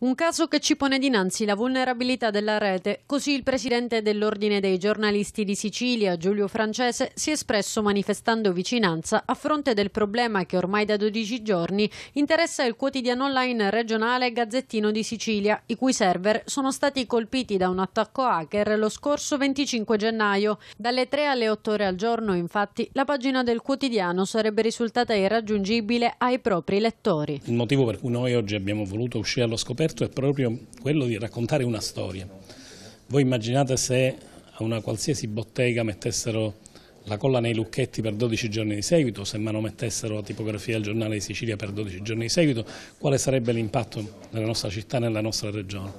Un caso che ci pone dinanzi la vulnerabilità della rete, così il presidente dell'Ordine dei giornalisti di Sicilia, Giulio Francese, si è espresso manifestando vicinanza a fronte del problema che ormai da 12 giorni interessa il quotidiano online regionale Gazzettino di Sicilia, i cui server sono stati colpiti da un attacco hacker lo scorso 25 gennaio. Dalle 3 alle 8 ore al giorno, infatti, la pagina del quotidiano sarebbe risultata irraggiungibile ai propri lettori. Il motivo per cui noi oggi abbiamo voluto uscire allo scoperto esperto è proprio quello di raccontare una storia. Voi immaginate se a una qualsiasi bottega mettessero la colla nei lucchetti per 12 giorni di seguito, se manomettessero la tipografia del giornale di Sicilia per 12 giorni di seguito, quale sarebbe l'impatto nella nostra città, nella nostra regione?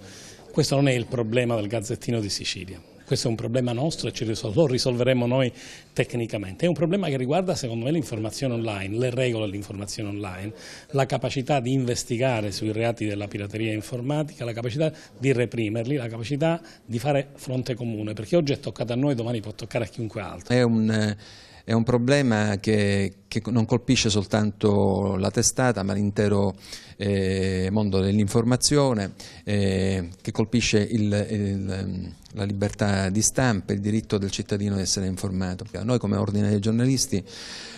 Questo non è il problema del Gazzettino di Sicilia, questo è un problema nostro e ce lo risolveremo noi tecnicamente. È un problema che riguarda secondo me l'informazione online, le regole dell'informazione online, la capacità di investigare sui reati della pirateria informatica, la capacità di reprimerli, la capacità di fare fronte comune, perché oggi è toccato a noi, domani può toccare a chiunque altro. È un, è un problema che, che, non colpisce soltanto la testata ma l'intero eh, mondo dell'informazione, eh, che colpisce il, il la libertà di stampa, il diritto del cittadino di essere informato. Noi come ordine dei giornalisti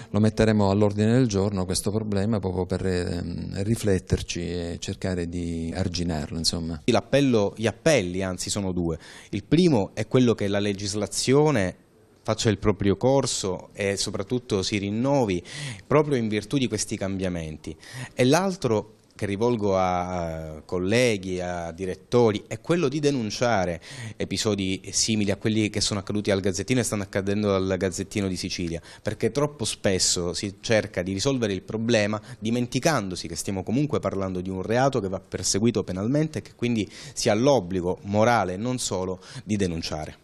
lo metteremo all'ordine del giorno questo problema proprio per ehm, rifletterci e cercare di arginarlo. gli appelli anzi sono due. Il primo è quello che la legislazione faccia il proprio corso e soprattutto si rinnovi proprio in virtù di questi cambiamenti e l'altro che rivolgo a colleghi, a direttori, è quello di denunciare episodi simili a quelli che sono accaduti al Gazzettino e stanno accadendo al Gazzettino di Sicilia, perché troppo spesso si cerca di risolvere il problema dimenticandosi che stiamo comunque parlando di un reato che va perseguito penalmente e che quindi si ha l'obbligo morale, non solo, di denunciare.